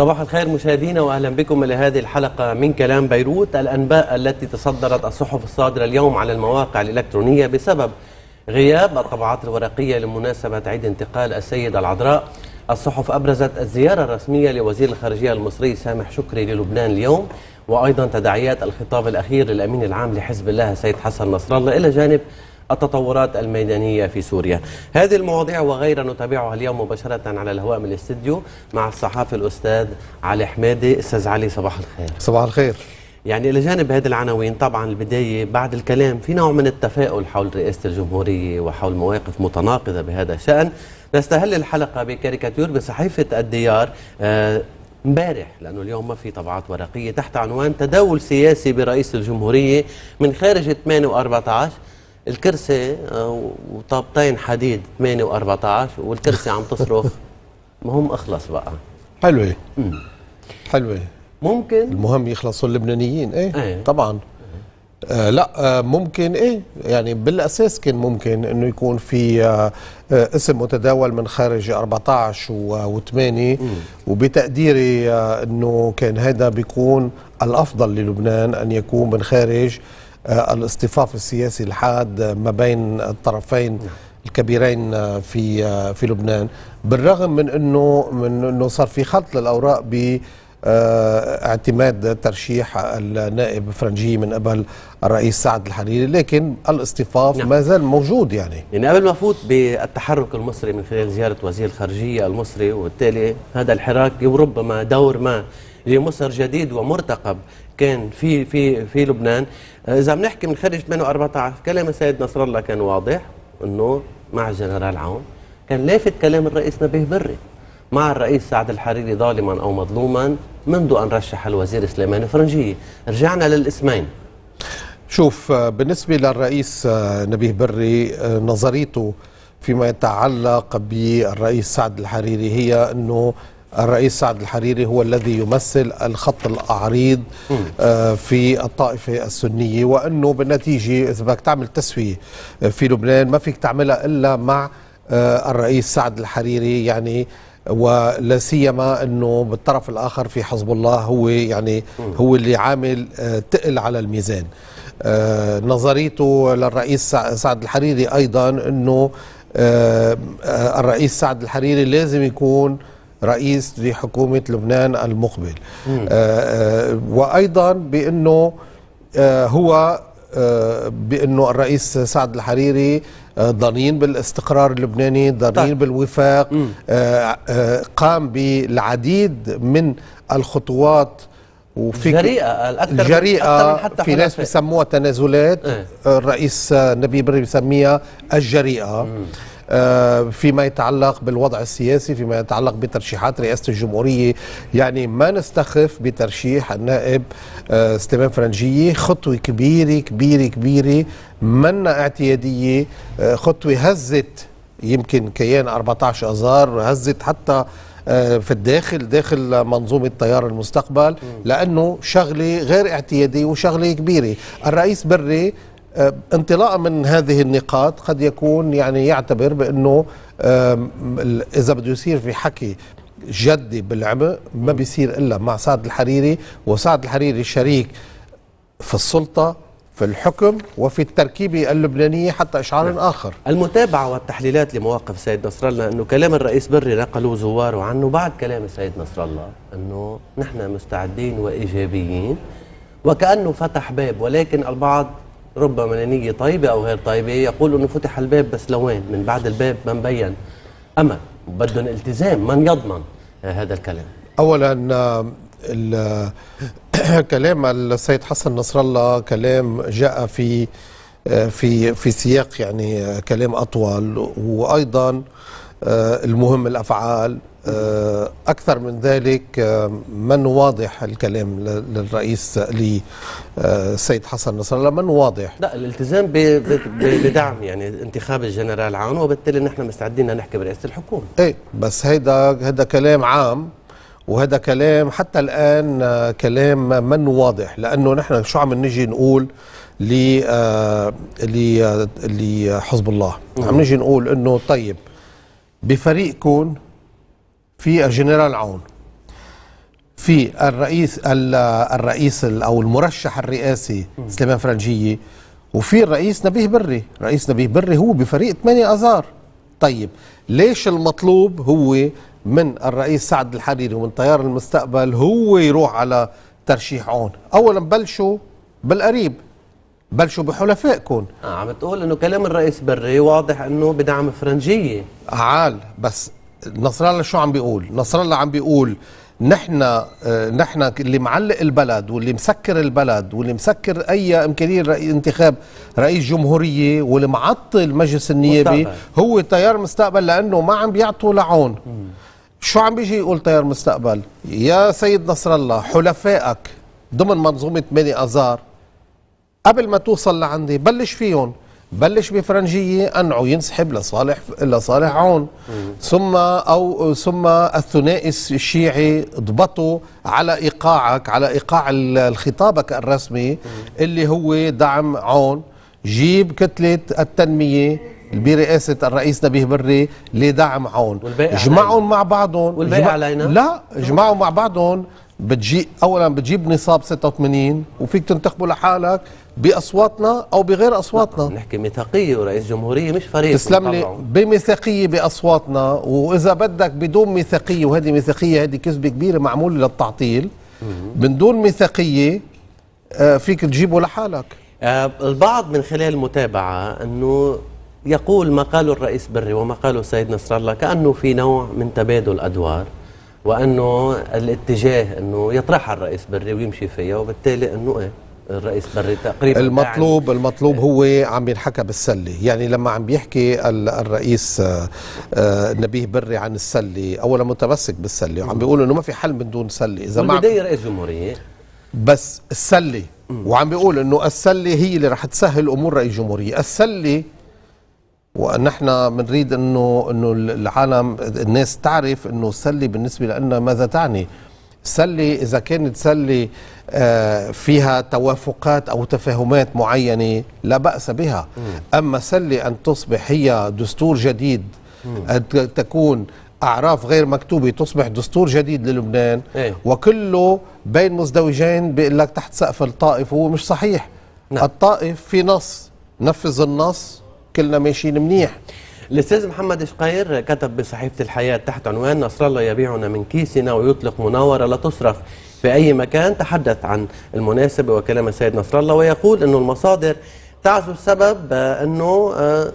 صباح الخير مشاهدينا واهلا بكم الى هذه الحلقه من كلام بيروت الانباء التي تصدرت الصحف الصادره اليوم على المواقع الالكترونيه بسبب غياب الطبعات الورقيه لمناسبه عيد انتقال السيده العذراء الصحف ابرزت الزياره الرسميه لوزير الخارجيه المصري سامح شكري للبنان اليوم وايضا تداعيات الخطاب الاخير للامين العام لحزب الله السيد حسن نصر الله الى جانب التطورات الميدانية في سوريا هذه المواضيع وغيرها نتابعها اليوم مباشرة على الهواء من الاستديو مع الصحافي الأستاذ علي حمادي أستاذ علي صباح الخير صباح الخير يعني إلى جانب هذه العناوين طبعا البداية بعد الكلام في نوع من التفاؤل حول رئاسة الجمهورية وحول مواقف متناقضة بهذا الشأن نستهل الحلقة بكاريكاتير بصحيفة الديار مبارح آه، امبارح لانه اليوم ما في طبعات ورقيه تحت عنوان تداول سياسي برئيس الجمهوريه من خارج 8 و14 الكرسي آه، وطابتين حديد 8 و14 والكرسي عم تصرخ ما هم اخلص بقى حلوه حلوه ممكن المهم يخلصوا اللبنانيين ايه, ايه. طبعا إيه. آه لا آه ممكن ايه يعني بالاساس كان ممكن انه يكون في آه, آه، اسم متداول من خارج 14 و8 وبتقديري آه انه كان هذا بيكون الافضل للبنان ان يكون من خارج آه، الاصطفاف السياسي الحاد ما بين الطرفين نعم. الكبيرين آه، في آه، في لبنان بالرغم من انه من انه صار في خلط للاوراق ب اعتماد ترشيح النائب فرنجي من قبل الرئيس سعد الحريري لكن الاصطفاف نعم. ما زال موجود يعني يعني قبل ما فوت بالتحرك المصري من خلال زيارة وزير الخارجية المصري وبالتالي هذا الحراك وربما دور ما لمصر جديد ومرتقب كان في في في لبنان آه، اذا بنحكي من خارج 8 14 كلام السيد نصر الله كان واضح انه مع الجنرال عون كان لافت كلام الرئيس نبيه بري مع الرئيس سعد الحريري ظالما او مظلوما منذ ان رشح الوزير سليمان فرنجيه رجعنا للاسمين شوف آه، بالنسبه للرئيس آه، نبيه بري نظريته فيما يتعلق بالرئيس سعد الحريري هي انه الرئيس سعد الحريري هو الذي يمثل الخط العريض آه، في الطائفة السنية وأنه بالنتيجة إذا بدك تعمل تسوية آه، في لبنان ما فيك تعملها إلا مع آه، الرئيس سعد الحريري يعني ولا سيما انه بالطرف الاخر في حزب الله هو يعني هو اللي عامل تقل على الميزان نظريته للرئيس سعد الحريري ايضا انه الرئيس سعد الحريري لازم يكون رئيس لحكومة لبنان المقبل آآ آآ آه، آه، وأيضا بأنه آه، هو بأنه الرئيس سعد الحريري ضنين بالاستقرار اللبناني ضنين طيب. بالوفاق قام بالعديد من الخطوات وفي جريئه الاكثر جريئه من حتى في ناس بيسموها تنازلات إيه؟ الرئيس نبيل بري بيسميها الجريئه مم. آه، فيما يتعلق بالوضع السياسي فيما يتعلق بترشيحات رئاسة الجمهورية يعني ما نستخف بترشيح النائب آه، سليمان فرنجية خطوة كبيرة كبيرة كبيرة منا اعتيادية آه، خطوة هزت يمكن كيان 14 أذار هزت حتى في الداخل داخل منظومة تيار المستقبل لأنه شغلة غير اعتيادية وشغلة كبيرة الرئيس بري آه، انطلاقا من هذه النقاط قد يكون يعني يعتبر بانه اذا بده يصير في حكي جدي بالعمق ما بيصير الا مع سعد الحريري وسعد الحريري شريك في السلطه في الحكم وفي التركيبة اللبنانية حتى إشعار نعم. آخر المتابعة والتحليلات لمواقف سيد نصر الله أنه كلام الرئيس بري نقلوه زواره عنه بعد كلام السيد نصر الله أنه نحن مستعدين وإيجابيين وكأنه فتح باب ولكن البعض ربما نيه طيبة أو غير طيبة يقول أنه فتح الباب بس لوين من بعد الباب ما مبين أما بدهم التزام من يضمن آه، هذا الكلام أولا آه، كلام السيد حسن نصر الله كلام جاء في آه، في في سياق يعني كلام أطول وأيضا المهم الأفعال آه، أكثر من ذلك آه، من واضح الكلام للرئيس للسيد آه، حسن نصر الله من واضح لا الالتزام بدعم يعني انتخاب الجنرال عون وبالتالي نحن مستعدين نحكي برئاسة الحكومة ايه بس هيدا هذا كلام عام وهذا كلام حتى الآن كلام من واضح لأنه نحن شو عم نجي نقول ل لحزب الله عم نعم. نجي نقول أنه طيب بفريقكم في الجنرال عون في الرئيس الرئيس او المرشح الرئاسي سليمان فرنجيه وفي الرئيس نبيه بري رئيس نبيه بري هو بفريق 8 اذار طيب ليش المطلوب هو من الرئيس سعد الحريري ومن تيار المستقبل هو يروح على ترشيح عون اولا بلشوا بالقريب بلشوا بحلفائكم آه عم تقول انه كلام الرئيس بري واضح انه بدعم فرنجيه عال بس نصر الله شو عم بيقول نصر الله عم بيقول نحن آه، نحن اللي معلق البلد واللي مسكر البلد واللي مسكر اي امكانيه رأي انتخاب رئيس جمهوريه واللي معطل مجلس النيابي مستقبل. هو تيار مستقبل لانه ما عم بيعطوا لعون شو عم بيجي يقول تيار مستقبل يا سيد نصر الله حلفائك ضمن منظومه 8 اذار قبل ما توصل لعندي بلش فيهم بلش بفرنجيه انعو ينسحب لصالح لصالح عون ثم او ثم الثنائي الشيعي ضبطوا على ايقاعك على ايقاع خطابك الرسمي اللي هو دعم عون جيب كتله التنميه برئاسة الرئيس نبيه بري لدعم عون جمعهم مع بعضهم والباقي علينا لا جمعهم مع بعضهم بتجي اولا بتجيب نصاب 86 وفيك تنتخبه لحالك باصواتنا او بغير اصواتنا نحكي ميثاقيه ورئيس جمهوريه مش فريق تسلم لي بميثاقيه باصواتنا واذا بدك بدون ميثاقيه وهذه ميثاقيه هذه كذبه كبيره معموله للتعطيل من دون ميثاقيه آه، فيك تجيبه لحالك آه، البعض من خلال المتابعه انه يقول ما قاله الرئيس بري وما قاله السيد نصر الله كانه في نوع من تبادل ادوار وانه الاتجاه انه يطرحها الرئيس بري ويمشي فيها وبالتالي انه ايه الرئيس بري تقريبا المطلوب يعني المطلوب إيه. هو عم ينحكى بالسله يعني لما عم بيحكي الرئيس آه، آه، نبيه بري عن السله اولا متمسك بالسله وعم بيقول انه ما في حل من دون سله اذا ما بدايه رئيس جمهوريه بس السله وعم بيقول انه السله هي اللي رح تسهل امور رئيس جمهوريه السله ونحن بنريد انه انه العالم الناس تعرف انه السله بالنسبه لنا ماذا تعني سله اذا كانت سله آه، فيها توافقات او تفاهمات معينه لا باس بها اما سله ان تصبح هي دستور جديد أن تكون أعراف غير مكتوبة تصبح دستور جديد للبنان إيه. وكله بين مزدوجين بيقول لك تحت سقف الطائف هو مش صحيح نعم. الطائف في نص نفذ النص كلنا ماشيين منيح الاستاذ محمد شقير كتب بصحيفه الحياه تحت عنوان نصر الله يبيعنا من كيسنا ويطلق مناوره لا تصرف في اي مكان تحدث عن المناسبه وكلام السيد نصر الله ويقول انه المصادر تعزو السبب انه آه،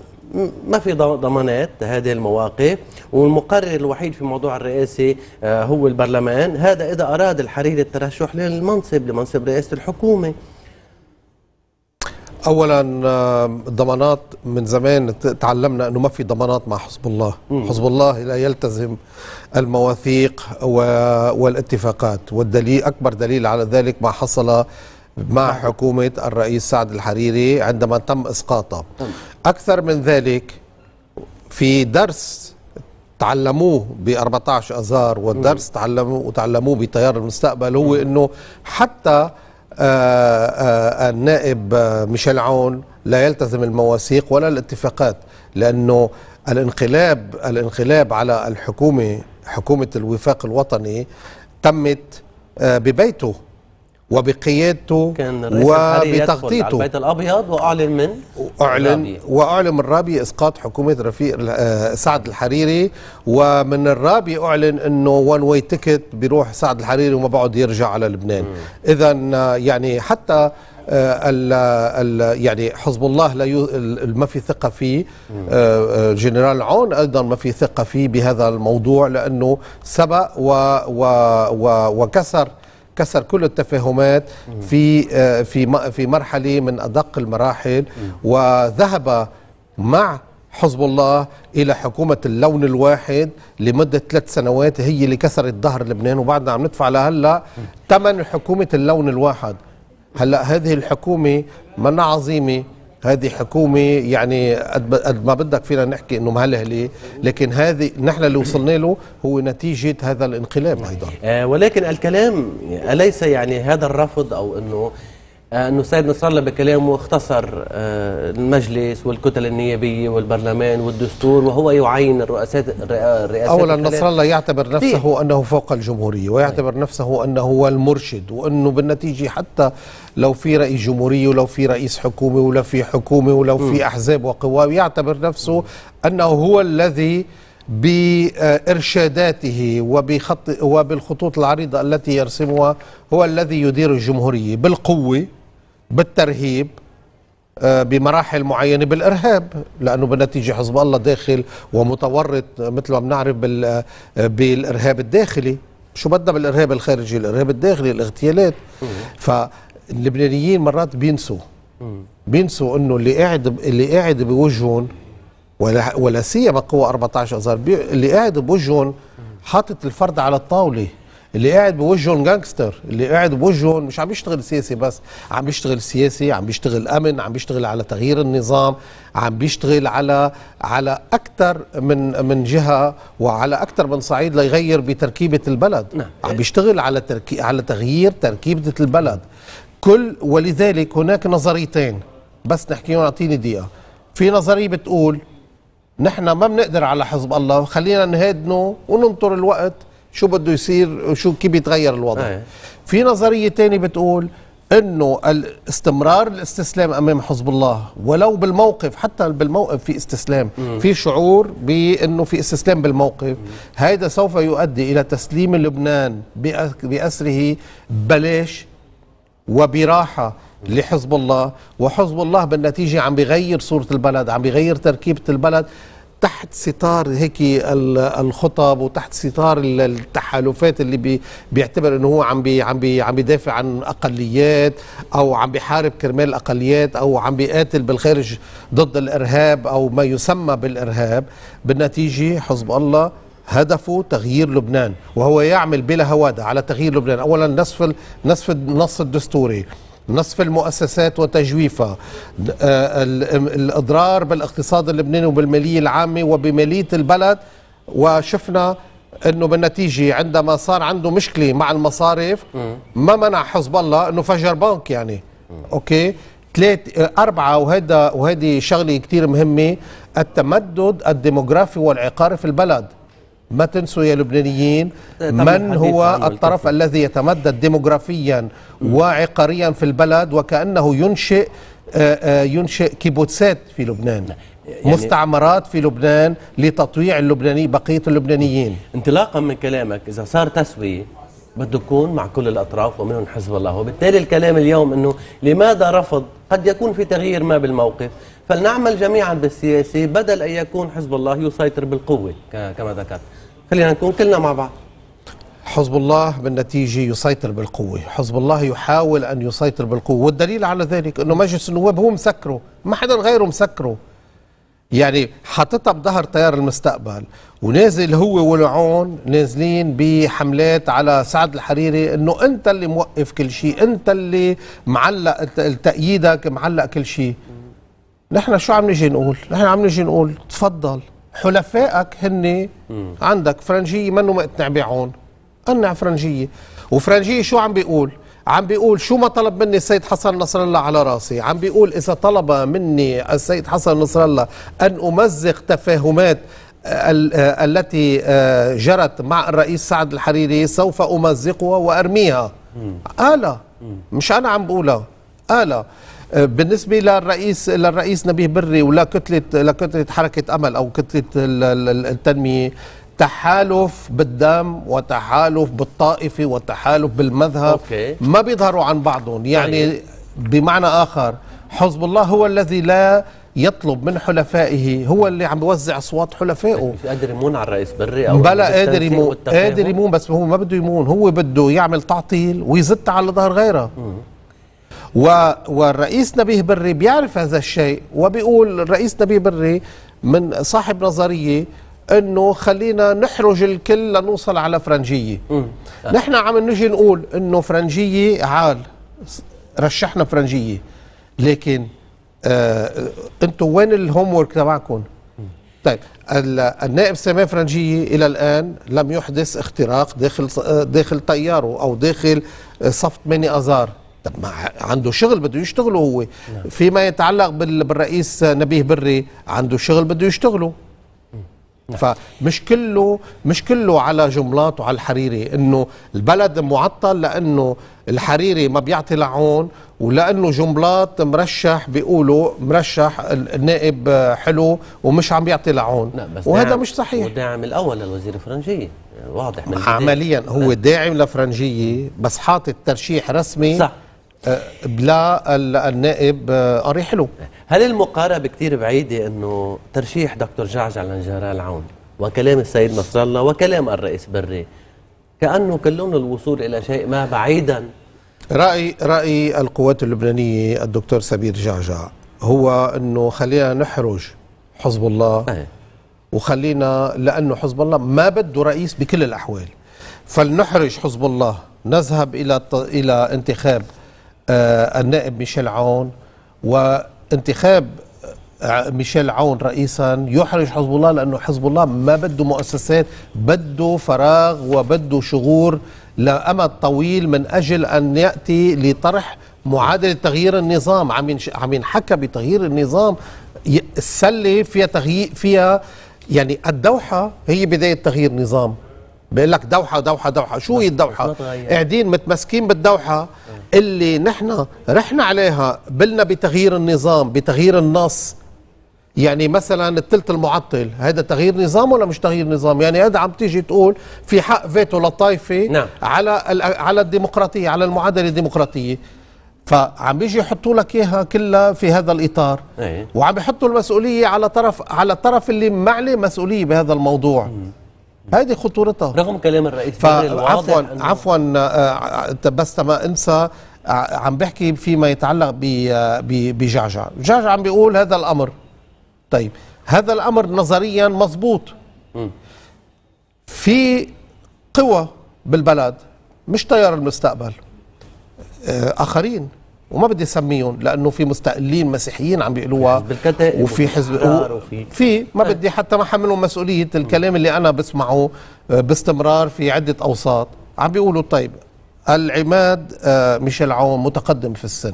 ما في ضمانات هذه المواقف والمقرر الوحيد في موضوع الرئاسة آه، هو البرلمان هذا إذا أراد الحريري الترشح للمنصب لمنصب رئاسة الحكومة اولا الضمانات من زمان تعلمنا انه ما في ضمانات مع حزب الله مم. حزب الله لا يلتزم المواثيق والاتفاقات والدليل اكبر دليل على ذلك ما حصل مع نعم. حكومة الرئيس سعد الحريري عندما تم إسقاطه نعم. أكثر من ذلك في درس تعلموه ب 14 أذار والدرس تعلموه وتعلموه بتيار المستقبل هو أنه حتى آه، آه، النائب آه، ميشيل عون لا يلتزم المواثيق ولا الاتفاقات لانه الانقلاب الانقلاب على الحكومه حكومه الوفاق الوطني تمت ببيته وبقيادته كان وبتغطيته على البيت الابيض واعلن من اعلن الرابي. واعلن من الرابي اسقاط حكومه رفيق آه، سعد الحريري ومن الرابي اعلن انه وان واي تيكت بيروح سعد الحريري وما بعد يرجع على لبنان اذا آه، يعني حتى آه، ال ال يعني حزب الله لا ما في ثقه فيه جنرال عون ايضا ما في ثقه فيه بهذا الموضوع لانه سبق و و و وكسر كسر كل التفاهمات في آه، في في مرحله من ادق المراحل وذهب مع حزب الله الى حكومه اللون الواحد لمده ثلاث سنوات هي اللي كسرت ظهر لبنان وبعدنا عم ندفع لهلا ثمن حكومه اللون الواحد هلا هذه الحكومه منا عظيمه هذه حكومه يعني قد ما بدك فينا نحكي انه مهلهله لكن هذه نحن اللي وصلنا له هو نتيجه هذا الانقلاب ايضا آه ولكن الكلام اليس يعني هذا الرفض او انه آه، أنه السيد نصر الله بكلامه اختصر آه، المجلس والكتل النيابية والبرلمان والدستور وهو يعين الرئاسات الرئاسات أولا نصر الله يعتبر نفسه إيه. أنه فوق الجمهورية ويعتبر إيه. نفسه أنه هو المرشد وأنه بالنتيجة حتى لو في رئيس جمهورية ولو في رئيس حكومة ولو في حكومة ولو في أحزاب وقوى يعتبر نفسه أنه هو الذي بارشاداته وبخط وبالخطوط العريضه التي يرسمها هو الذي يدير الجمهوريه بالقوه بالترهيب آه، بمراحل معينة بالإرهاب لأنه بالنتيجة حزب الله داخل ومتورط مثل ما بنعرف آه، بالإرهاب الداخلي شو بدنا بالإرهاب الخارجي الإرهاب الداخلي الاغتيالات فاللبنانيين مرات بينسوا بينسوا انه اللي قاعد اللي قاعد بوجهون ولا ولا سيما قوى 14 اذار اللي قاعد بوجهون حاطط الفرد على الطاوله اللي قاعد بوجههم جانجستر اللي قاعد بوجههم مش عم بيشتغل سياسي بس عم بيشتغل سياسي عم بيشتغل امن عم بيشتغل على تغيير النظام عم بيشتغل على على اكثر من من جهه وعلى اكثر من صعيد ليغير بتركيبه البلد نعم. عم بيشتغل على تركي على تغيير تركيبه البلد كل ولذلك هناك نظريتين بس نحكيهم اعطيني دقيقه في نظريه بتقول نحن ما بنقدر على حزب الله خلينا نهادنه وننطر الوقت شو بده يصير وشو كيف بيتغير الوضع آه. في نظريه ثانيه بتقول انه الاستمرار الاستسلام امام حزب الله ولو بالموقف حتى بالموقف في استسلام مم. في شعور بانه في استسلام بالموقف مم. هذا سوف يؤدي الى تسليم لبنان باسره بلاش وبراحه لحزب الله وحزب الله بالنتيجه عم بيغير صوره البلد عم بيغير تركيبه البلد تحت ستار هيك الخطب وتحت ستار التحالفات اللي بيعتبر انه هو عم بي عم بي عم بيدافع عن اقليات او عم بيحارب كرمال اقليات او عم بيقاتل بالخارج ضد الارهاب او ما يسمى بالارهاب بالنتيجه حزب الله هدفه تغيير لبنان وهو يعمل بلا هواده على تغيير لبنان اولا نصف نصف النص الدستوري نصف المؤسسات وتجويفها آه، الإضرار بالاقتصاد اللبناني وبالمالية العامة وبمالية البلد وشفنا انه بالنتيجه عندما صار عنده مشكله مع المصارف ما منع حزب الله انه فجر بنك يعني اوكي ثلاث أربعة وهذا وهذه شغلة كثير مهمة التمدد الديموغرافي والعقاري في البلد ما تنسوا يا لبنانيين آه، من هو الطرف الذي يتمدد ديموغرافيا وعقاريا في البلد وكأنه ينشئ آه، آه، ينشئ كيبوتسات في لبنان يعني مستعمرات في لبنان لتطويع اللبناني بقية اللبنانيين انطلاقا من كلامك إذا صار تسوية بده يكون مع كل الأطراف ومنهم حزب الله وبالتالي الكلام اليوم أنه لماذا رفض قد يكون في تغيير ما بالموقف فلنعمل جميعا بالسياسة بدل أن يكون حزب الله يسيطر بالقوة كما ذكرت خلينا نكون كلنا مع بعض حزب الله بالنتيجه يسيطر بالقوه، حزب الله يحاول ان يسيطر بالقوه، والدليل على ذلك انه مجلس النواب هو مسكره، ما حدا غيره مسكره. يعني حاططها بظهر تيار المستقبل ونازل هو ولعون نازلين بحملات على سعد الحريري انه انت اللي موقف كل شيء، انت اللي معلق تأييدك معلق كل شيء. نحن شو عم نجي نقول؟ نحن عم نجي نقول تفضل حلفائك هن عندك فرنجيه منو مقتنع بيعون قنع فرنجيه وفرنجيه شو عم بيقول عم بيقول شو ما طلب مني السيد حسن نصر الله على راسي عم بيقول إذا طلب مني السيد حسن نصر الله أن أمزق تفاهمات آه، آه، التي آه، جرت مع الرئيس سعد الحريري سوف أمزقها وأرميها آلة مش أنا عم بقولها آلة آه، بالنسبة للرئيس للرئيس نبيه بري ولا كتلة لكتلة حركة أمل أو كتلة التنمية تحالف بالدم وتحالف بالطائفة وتحالف بالمذهب أوكي. ما بيظهروا عن بعضهم طيب. يعني طيب. بمعنى آخر حزب الله هو الذي لا يطلب من حلفائه هو اللي عم بيوزع اصوات حلفائه مش قادر يمون على الرئيس بري او بلا قادر يمون قادر يمون بس هو ما بده يمون هو بده يعمل تعطيل ويزت على ظهر غيره والرئيس نبيه بري بيعرف هذا الشيء وبيقول الرئيس نبيه بري من صاحب نظريه انه خلينا نحرج الكل لنوصل على فرنجيه نحن عم نجي نقول انه فرنجيه عال رشحنا فرنجيه لكن آه انتم وين الهوم ورك تبعكم طيب النائب سامي فرنجية إلى الآن لم يحدث اختراق داخل آه، داخل طياره أو داخل آه، صف 8 أذار طب ما عنده شغل بده يشتغله هو نعم. فيما يتعلق بالرئيس نبيه بري عنده شغل بده يشتغله نعم. فمش كله مش كله على جملات وعلى الحريري انه البلد معطل لانه الحريري ما بيعطي لعون ولانه جملات مرشح بيقولوا مرشح النائب حلو ومش عم بيعطي لعون نعم وهذا مش صحيح والداعم الاول للوزير الفرنجي واضح من عمليا هو نعم. داعم لفرنجيه بس حاطط ترشيح رسمي صح بلا النائب آه، قري حلو هل المقاربه كثير بعيده انه ترشيح دكتور جعجع لنجرال عون وكلام السيد نصر الله وكلام الرئيس بري كانه كلهم الوصول الى شيء ما بعيدا راي راي القوات اللبنانيه الدكتور سبير جعجع هو انه خلينا نحرج حزب الله أه. وخلينا لانه حزب الله ما بده رئيس بكل الاحوال فلنحرج حزب الله نذهب الى الى انتخاب آه، النائب ميشيل عون وانتخاب آه، ميشيل عون رئيسا يحرج حزب الله لانه حزب الله ما بده مؤسسات بده فراغ وبده شغور لامد طويل من اجل ان ياتي لطرح معادله تغيير النظام عم عم ينحكى بتغيير النظام السله فيها تغيير فيها يعني الدوحه هي بدايه تغيير نظام بيقول لك دوحه دوحه دوحه شو هي الدوحه قاعدين متمسكين بالدوحه اللي نحن رحنا عليها بلنا بتغيير النظام بتغيير النص يعني مثلا الثلث المعطل هذا تغيير نظام ولا مش تغيير نظام يعني هذا عم تيجي تقول في حق فيتو للطائفه نعم. على على الديمقراطيه على المعادله الديمقراطيه فعم بيجي يحطوا لك اياها كلها في هذا الاطار أيه. وعم يحطوا المسؤوليه على طرف على الطرف اللي ما عليه مسؤوليه بهذا الموضوع هذه خطورتها رغم كلام الرئيس عفوا عفوا آه، آه، بس ما انسى عم بحكي فيما يتعلق بجعجع جعجع عم بيقول هذا الأمر طيب هذا الأمر نظريا مظبوط في قوى بالبلد مش طيار المستقبل آه، آخرين وما بدي اسميهم لانه في مستقلين مسيحيين عم بيقولوها وفي حزب آه، وفي في ما بدي حتى ما حملهم مسؤوليه الكلام اللي انا بسمعه آه، باستمرار في عده اوساط عم بيقولوا طيب العماد آه، ميشيل عون متقدم في السن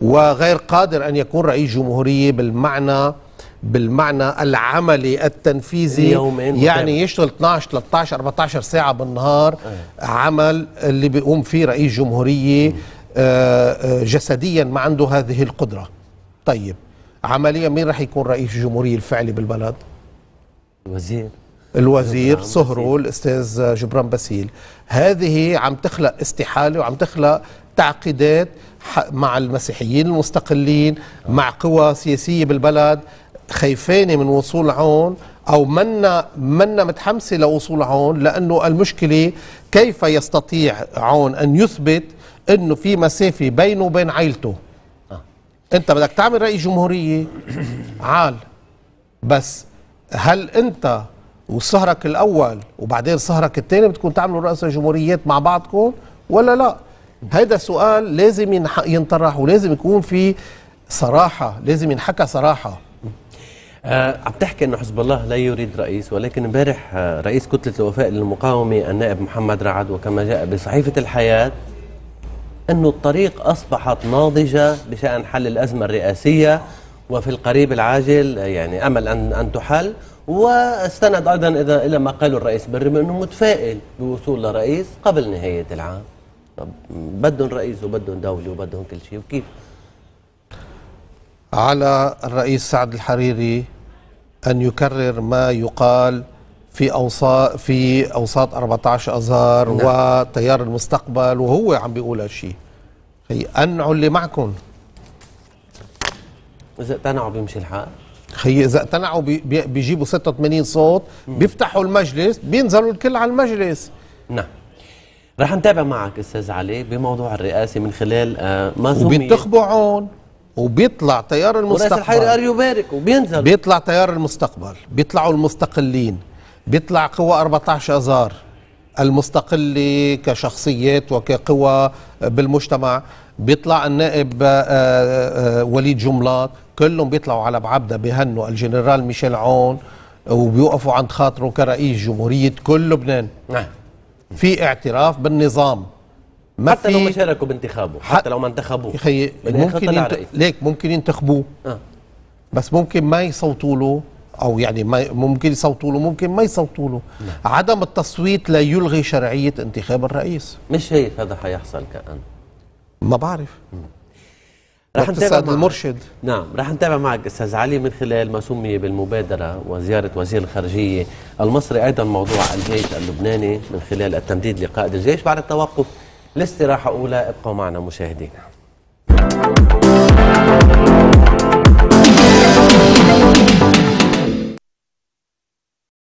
وغير قادر ان يكون رئيس جمهوريه بالمعنى بالمعنى العملي التنفيذي يومين يعني يشتغل 12 13 14 ساعه بالنهار إيه. عمل اللي بيقوم فيه رئيس جمهوريه آه، آه، جسديا ما عنده هذه القدره طيب عمليا مين راح يكون رئيس الجمهوريه الفعلي بالبلد وزير الوزير صهره نعم، الاستاذ جبران باسيل هذه عم تخلق استحاله وعم تخلق تعقيدات مع المسيحيين المستقلين مع قوى سياسيه بالبلد خايفانه من وصول عون او منا منا متحمسه لوصول عون لانه المشكله كيف يستطيع عون ان يثبت انه في مسافه بينه وبين عائلته آه. انت بدك تعمل رئيس جمهوريه عال بس هل انت وسهرك الاول وبعدين سهرك الثاني بتكون تعملوا رؤساء جمهوريات مع بعضكم ولا لا هذا سؤال لازم ينطرح ولازم يكون في صراحه لازم ينحكى صراحه آه عم تحكي انه حزب الله لا يريد رئيس ولكن امبارح آه، رئيس كتله الوفاء للمقاومه النائب محمد رعد وكما جاء بصحيفه الحياه انه الطريق اصبحت ناضجه بشان حل الازمه الرئاسيه وفي القريب العاجل آه، يعني امل ان ان تحل واستند أيضا إذا إلى ما قاله الرئيس بري أنه متفائل بوصول لرئيس قبل نهاية العام بدهم رئيس وبدهم دولة وبدهم كل شيء وكيف على الرئيس سعد الحريري أن يكرر ما يقال في اوساط في اوساط 14 اذار نعم. وتيار المستقبل وهو عم بيقول هالشيء هي انعوا اللي معكم اذا تنعوا بيمشي الحال خي اذا اقتنعوا بيجيبوا 86 صوت بيفتحوا المجلس بينزلوا الكل على المجلس نعم رح نتابع معك استاذ علي بموضوع الرئاسه من خلال آه، ما وبينتخبوا عون وبيطلع تيار المستقبل ورئيس الحي قال يبارك وبينزل بيطلع تيار المستقبل بيطلعوا المستقلين بيطلع قوى 14 اذار المستقلة كشخصيات وكقوى بالمجتمع بيطلع النائب آه، آه، وليد جملات كلهم بيطلعوا على بعبده بيهنوا الجنرال ميشيل عون وبيوقفوا عند خاطره كرئيس جمهوريه كل لبنان نعم في اعتراف بالنظام ما حتى لو ما شاركوا بانتخابه حتى لو ما انتخبوه يا ممكن ينت... ليك ممكن ينتخبوه آه. بس ممكن ما يصوتوا له او يعني ما ممكن يصوتوا له ممكن ما يصوتوا له نعم. عدم التصويت لا يلغي شرعيه انتخاب الرئيس مش هيك هذا حيحصل كان ما بعرف م. رح نتابع المرشد نعم رح نتابع معك استاذ علي من خلال ما سمي بالمبادره وزياره وزير الخارجيه المصري ايضا موضوع الجيش اللبناني من خلال التمديد لقائد الجيش بعد التوقف لاستراحه اولى ابقوا معنا مشاهدينا